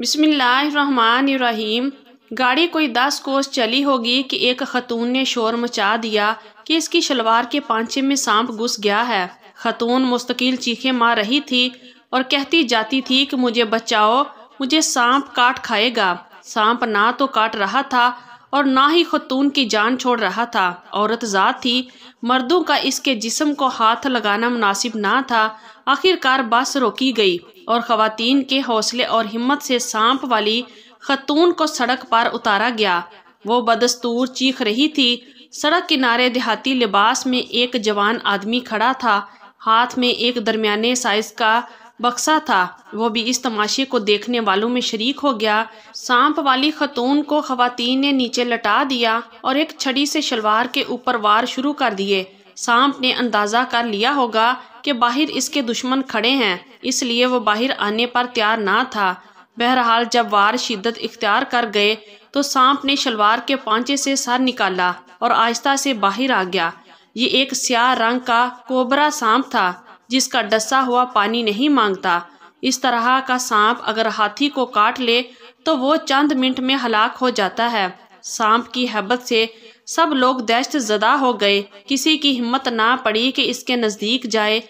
बिसमीम गाड़ी कोई दस कोस चली होगी कि एक खतून ने शोर मचा दिया कि इसकी शलवार के पांचे में सांप घुस गया है खतून मुस्तकिल चीखे मार रही थी और कहती जाती थी कि मुझे बचाओ मुझे सांप काट खाएगा सांप ना तो काट रहा था और ना ही खतून की जान छोड़ रहा था औरत ज़ात थी मर्दों का इसके जिस्म को हाथ लगाना मुनासिब ना था आखिरकार बस रोकी गई और खातन के हौसले और हिम्मत से सांप वाली खतून को सड़क पर उतारा गया वो बदस्तूर चीख रही थी सड़क किनारे देहाती लिबास में एक जवान आदमी खड़ा था हाथ में एक दरमियाने साइज का बक्सा था वो भी इस तमाशे को देखने वालों में शरीक हो गया सांप वाली खतून को खातन ने नीचे लटा दिया और एक छड़ी से शलवार के ऊपर वार शुरू कर दिए सांप ने अंदाज़ा कर लिया होगा कि बाहर इसके दुश्मन खड़े हैं इसलिए वो बाहर आने पर तैयार ना था बहरहाल जब वार शिद्दत इख्तियार कर गए तो सांप ने शलवार के पांचे से सर निकाला और आहिस्ता से बाहर आ गया ये एक स्याह रंग का कोबरा सांप था जिसका डसा हुआ पानी नहीं मांगता इस तरह का सांप अगर हाथी को काट ले तो वो चंद मिनट में हलाक हो जाता है सांप की हैबत से सब लोग दहशत जदा हो गए किसी की हिम्मत ना पड़ी कि इसके नज़दीक जाए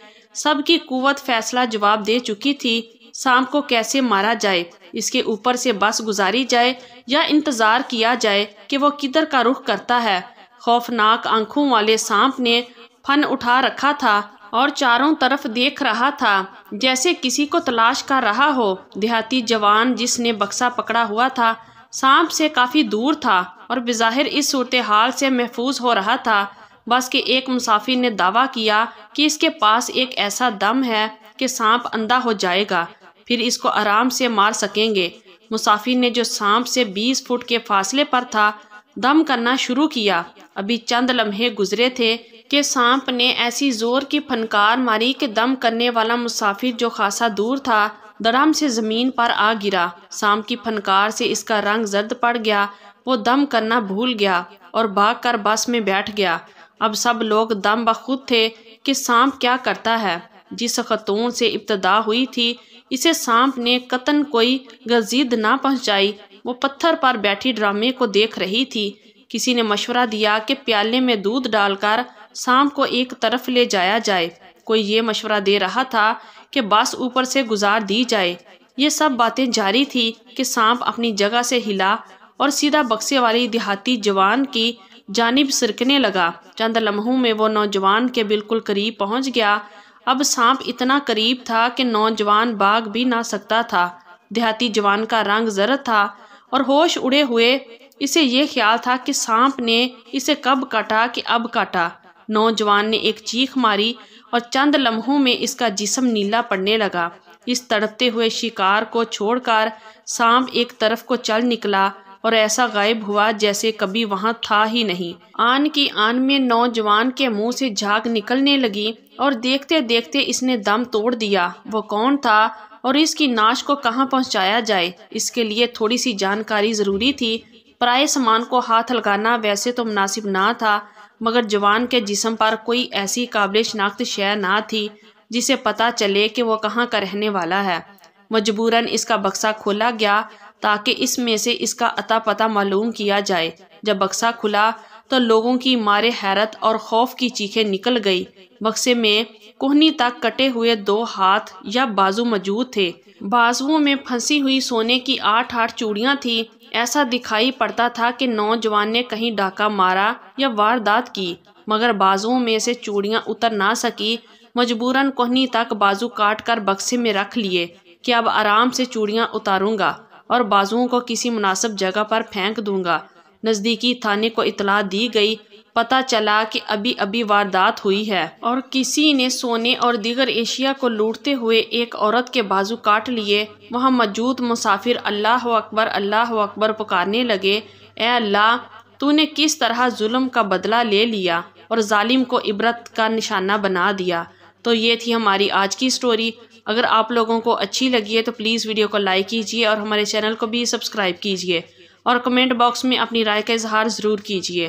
सब की कुत फैसला जवाब दे चुकी थी सांप को कैसे मारा जाए इसके ऊपर से बस गुजारी जाए या इंतज़ार किया जाए कि वो किधर का रुख करता है खौफनाक आंखों वाले सांप ने फन उठा रखा था और चारों तरफ देख रहा था जैसे किसी को तलाश कर रहा हो देहाती जवान जिसने बक्सा पकड़ा हुआ था सांप से काफ़ी दूर था और बज़ाहिर इस सूरत हाल से महफूज हो रहा था बस के एक मुसाफिर ने दावा किया कि इसके पास एक ऐसा दम है कि सांप अंधा हो जाएगा फिर इसको आराम से मार सकेंगे मुसाफिर ने जो सांप से बीस फुट के फासले पर था दम करना शुरू किया अभी चंद लम्हे गुजरे थे कि सांप ने ऐसी जोर की फनकार मारी कि दम करने वाला मुसाफिर जो खासा दूर था धड़ाम से ज़मीन पर आ गिरा शाम की फनकार से इसका रंग जर्द पड़ गया वो दम करना भूल गया और भाग कर बस में बैठ गया अब सब लोग दम बखुद थे कि सांप क्या करता है जिस खतून से इब्तदा हुई थी इसे सांप ने कतन कोई गजीद ना पहुंचाई वो पत्थर पर बैठी ड्रामे को देख रही थी किसी ने मशवरा दिया कि प्याले में दूध डालकर सांप को एक तरफ ले जाया जाए कोई ये मशवरा दे रहा था कि बस ऊपर से गुजार दी जाए ये सब बातें जारी थी कि सांप अपनी जगह से हिला और सीधा बक्से वाली देहाती जवान की जानब सिरकने लगा चंद लम्हों में वो नौजवान के बिल्कुल करीब पहुंच गया अब सांप इतना करीब था कि नौजवान बाग भी ना सकता था देहाती जवान का रंग जरद था और होश उड़े हुए इसे ये ख्याल था कि सांप ने इसे कब काटा कि अब काटा नौजवान ने एक चीख मारी और चंद लम्हों में इसका जिसम नीला पड़ने लगा इस तड़पते हुए शिकार को छोड़कर सांप एक तरफ को चल निकला और ऐसा गायब हुआ जैसे कभी वहाँ था ही नहीं आन की आन में नौजवान के मुंह से झाग निकलने लगी और देखते देखते इसने दम तोड़ दिया वो कौन था और इसकी नाश को कहां पहुँचाया जाए इसके लिए थोड़ी सी जानकारी ज़रूरी थी प्राय सामान को हाथ लगाना वैसे तो मुनासिब ना था मगर जवान के जिसम पर कोई ऐसी काबिल शनाख्त शय ना थी जिसे पता चले कि वह कहाँ का रहने वाला है मजबूरन इसका बक्सा खोला गया ताकि इसमें से इसका अता पता मालूम किया जाए जब बक्सा खुला तो लोगों की मारे हैरत और खौफ की चीखें निकल गई बक्से में कोहनी तक कटे हुए दो हाथ या बाजू मौजूद थे बाजुओं में फंसी हुई सोने की आठ आठ चूड़ियाँ थी ऐसा दिखाई पड़ता था कि नौजवान ने कहीं डाका मारा या वारदात की मगर बाजुओं में से चूड़ियां उतर ना सकी मजबूरन कोहनी तक बाजू काट कर बक्से में रख लिए कि अब आराम से चूड़ियां उतारूंगा और बाजुओं को किसी मुनासिब जगह पर फेंक दूंगा नज़दीकी थाने को इतला दी गई पता चला कि अभी अभी वारदात हुई है और किसी ने सोने और दीगर एशिया को लूटते हुए एक औरत के बाजू काट लिए वहाँ मौजूद मुसाफिर अल्लाह अकबर अल्लाह अकबर पुकारने लगे ए अल्लाह तूने किस तरह जुल्म का बदला ले लिया और जालिम को इबरत का निशाना बना दिया तो ये थी हमारी आज की स्टोरी अगर आप लोगों को अच्छी लगी है तो प्लीज़ वीडियो को लाइक कीजिए और हमारे चैनल को भी सब्सक्राइब कीजिए और कमेंट बॉक्स में अपनी राय का इजहार ज़रूर कीजिए